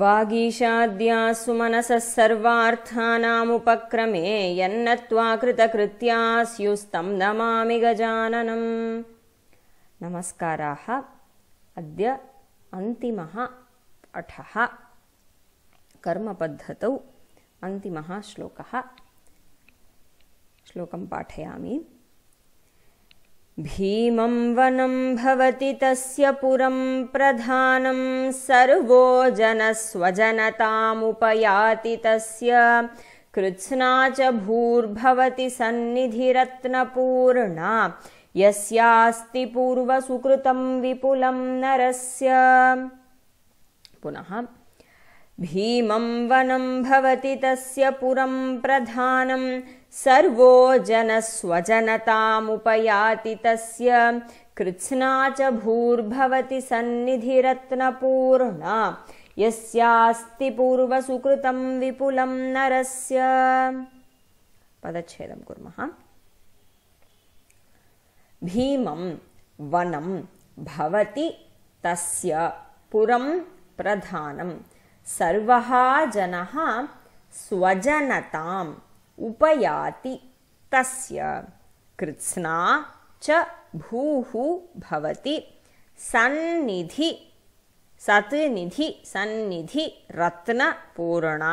वागीशाद्यासु मनसः सर्वार्थानामुपक्रमे यन्नत्वा कृतकृत्या स्युस्तं नमामि गजाननम् नमस्काराः अद्य अन्तिमः पठः कर्मपद्धतौ अन्तिमः श्लोकः श्लोकं पाठयामि भीमं वनं भवति तस्य पुरं प्रधानं सर्वो जन तस्य कृत्स्ना च भूर्भवति सन्निधिरत्नपूर्णा यस्यास्ति पूर्वसुकृतं विपुलं नरस्य पुनः भीमं वनं भवति तस्य पुरं प्रधानं सर्वो जनस्वजनतामुपयाति तस्य कृत्स्ना च भूर्भवति सन्निधिरत्नपूर्णा यस्यास्ति पूर्वसुकृतं विपुलं नरस्य पदच्छेदं कुर्मः भीमं वनं भवति तस्य पुरं प्रधानम् सर्वहा जनहा स्वजनताम उपयाति तस्य कृत्स्ना च भूहु भवति सन्निधि सत्निधि सन्निधि रत्न पूर्णा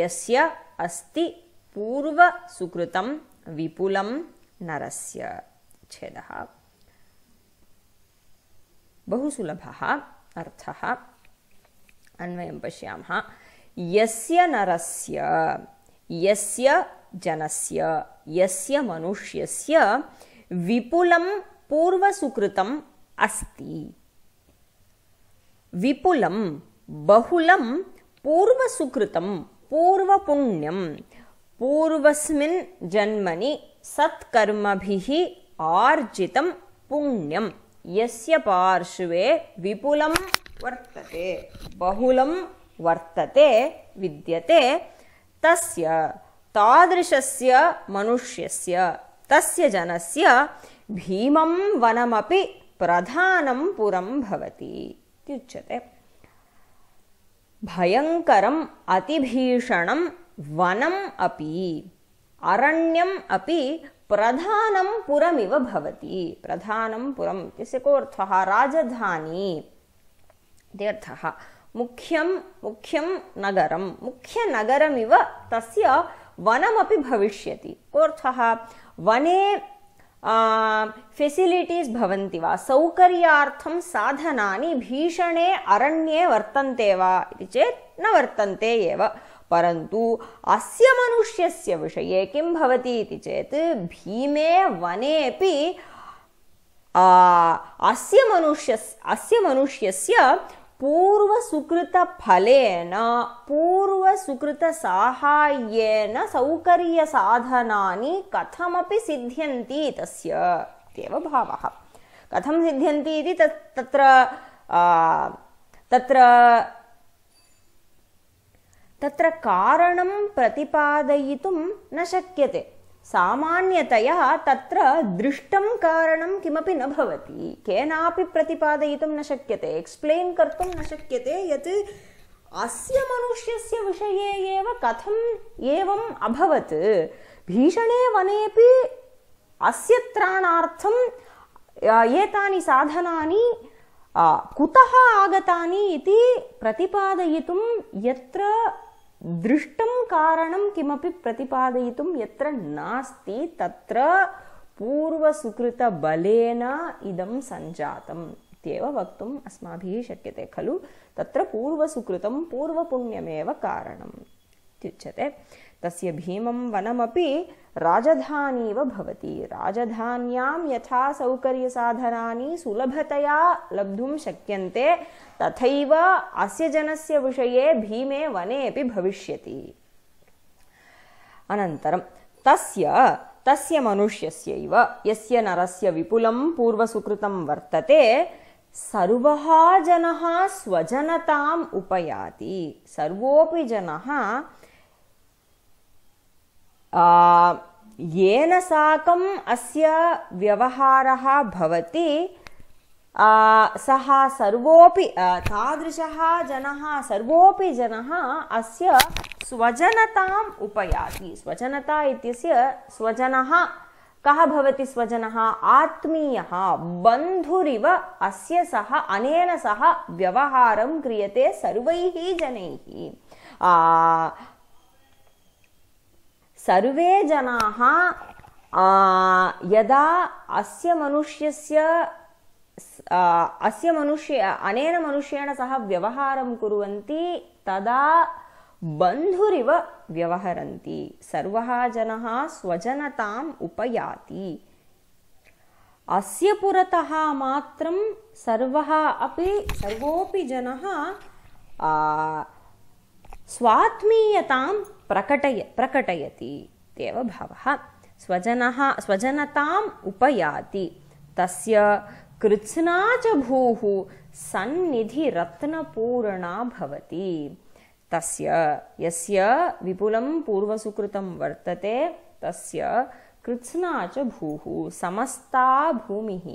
यस्य अस्ति पूर्व पूर्वसुकृतं विपुलं नरस्य छेदः बहु सुलभः अर्थः अन्वयम् पश्यामः यस्य नरस्य यस्य जनस्य यस्य मनुष्यस्य विपुलं पूर्वसुकृतं अस्ति विपुलं बहुलं पूर्वसुकृतं पूर्वपुण्यं पूर्वस्मिन् जन्मनि सत्कर्मभिः आर्जितं पुण्यं यस्य पार्श्वे विपुलं वर्तते बहुलं वर्तते विद्यते तस्य तादृशस्य मनुष्यस्य तस्य जनस्य भीमं वनमपि प्रधानं पुरं भवति इत्युच्यते भयङ्करम् अतिभीषणं वनम् अपि अरण्यम् अपि प्रधानं पुरमिव भवति प्रधानं पुरम् इत्यस्य कोऽर्थः राजधानी मुख्यम मुख्यम नगर मुख्य नगर तस्य वनमपि भविष्य कोऽर्थः वने फेसिलिटीस् भवन्ति वा सौकर्यार्थं साधनानि भीषणे अरण्ये वर्तन्ते वा इति चेत् न वर्तन्ते एव परन्तु अस्य मनुष्यस्य विषये किं भवति इति चेत् भीमे वनेपि अस्य मनुष्यस्य अस्य मनुष्यस्य पूर्वसुकृतफलेन पूर्वसुकृतसाहाय्येन सौकर्यसाधनानि कथमपि सिद्ध्यन्ति तस्य भावः कथं सिद्ध्यन्ति इति तत्र तत्र तत्र कारणं प्रतिपादयितुं न शक्यते सामान्यतया तत्र दृष्टं कारणं किमपि न भवति केनापि प्रतिपादयितुं न शक्यते एक्स्प्लेन् कर्तुं न शक्यते यत् अस्य मनुष्यस्य विषये एव कथम् एवम् अभवत् भीषणे वनेपि अस्य त्राणार्थं एतानि साधनानि कुतः आगतानि इति प्रतिपादयितुं यत्र దృష్టం కారణం కిమపి ప్రతిపాదయితుం ఎత్ర నాస్తి తత్ర పూర్వసుకృత బలేన ఇదం సంజాతం ఇత్యేవ వక్తుం అస్మాభిః శక్యతే ఖలు తత్ర పూర్వసుకృతం పూర్వపుణ్యమేవ కారణం तस्य भीमं वनमपि राजधानीव भवति राजधान्याम् यथा सुलभतया लब्धुं शक्यन्ते तथैव अस्य जनस्य विषये भीमे वने भविष्यति अनन्तरम् तस्य तस्य मनुष्यस्यैव यस्य नरस्य विपुलं पूर्वसुकृतं वर्तते सर्वः जनः स्वजनताम् उपयाति सर्वोऽपि जनः येन साकम् अस्य व्यवहारः भवति सः सर्वोऽपि तादृशः जनः सर्वोऽपि जनः अस्य स्वजनताम् उपयाति स्वजनता इत्यस्य स्वजनः कः भवति स्वजनः आत्मीयः अस्य सह अनेन सह व्यवहारं क्रियते सर्वैः जनैः सर्वे जनाः यदा अस्य मनुष्यस्य अस्य मनुष्य अनेन मनुष्येण सह व्यवहारं कुर्वन्ति तदा बन्धुरिव व्यवहरन्ति सर्वः जनः स्वजनताम् उपयाति अस्य पुरतः मात्रं सर्वः अपि सर्वोऽपि जनः स्वात्मीयतां प्रकटय प्रकटयति इत्येव भावः स्वजनः स्वजनताम् उपयाति तस्य कृत्स्ना च भूः सन्निधिरत्नपूर्णा भवति तस्य यस्य विपुलं पूर्वसुकृतं वर्तते तस्य कृत्स्ना च भूः समस्ता भूमिः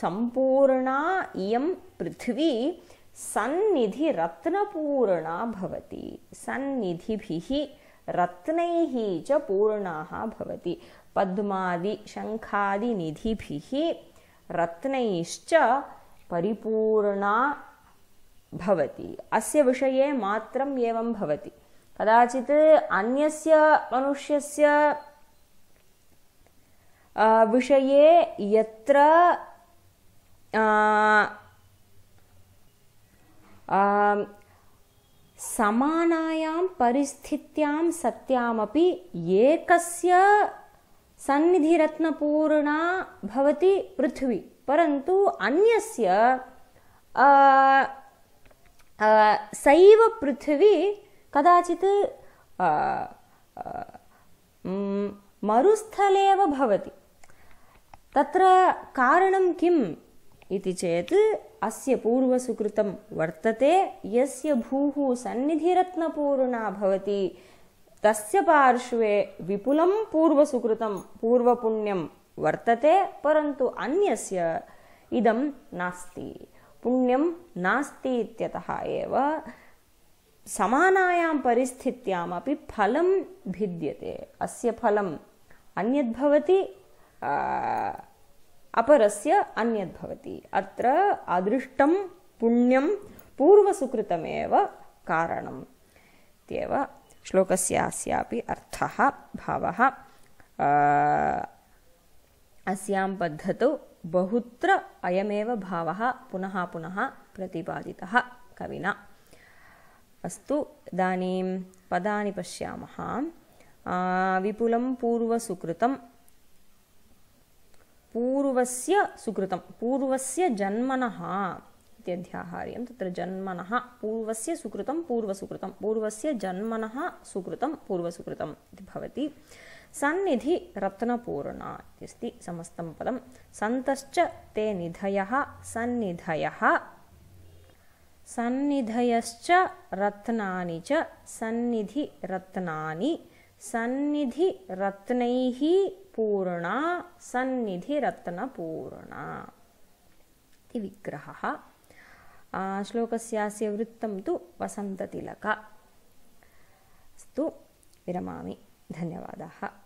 सम्पूर्णा इयम् पृथिवी सन्निधिरत्नपूर्णा भवति सन्निधिभिः रत्नैः च पूर्णाः भवति पद्मादिशङ्खादिनिधिभिः रत्नैश्च परिपूर्णा भवति अस्य विषये मात्रम् एवं भवति कदाचित् अन्यस्य मनुष्यस्य विषये यत्र समानायां परिस्थित्यां सत्यामपि एकस्य सन्निधिरत्नपूर्णा भवति पृथ्वी परन्तु अन्यस्य सैव पृथिवी कदाचित् मरुस्थलेव भवति तत्र कारणं किम् इति चेत् अस्य पूर्वसुकृतं वर्तते यस्य भूः सन्निधिरत्नपूर्णा भवति तस्य पार्श्वे विपुलं पूर्वसुकृतं पूर्वपुण्यं वर्तते परन्तु अन्यस्य इदं नास्ति पुण्यं नास्ति इत्यतः एव समानायां परिस्थित्यामपि फलं भिद्यते अस्य फलम् अन्यद्भवति भवति अपरस्य अन्यद्भवति अत्र अदृष्टं पुण्यं पूर्वसुकृतमेव कारणम् इत्येव श्लोकस्यास्यापि अर्थः भावः अस्यां पद्धतौ बहुत्र अयमेव भावः पुनः पुनः प्रतिपादितः कविना अस्तु इदानीं पदानि पश्यामः विपुलं पूर्वसुकृतं पूर्वस्य सुकृतं पूर्वस्य जन्मनः इति अध्याहार्यं तत्र जन्मनः पूर्वस्य सुकृतं पूर्वसुकृतं पूर्वस्य जन्मनः सुकृतं पूर्वसुकृतम् इति भवति रत्नपूर्णा इत्यस्ति समस्तं पदं सन्तश्च ते निधयः सन्निधयः सन्निधयश्च रत्नानि च सन्निधिरत्नानि सन्निधिरत्नैः पूर्णा सन्निधिरत्नपूर्णा इति विग्रहः श्लोकस्यास्य वृत्तं तु वसन्ततिलक विरमामि धन्यवादाः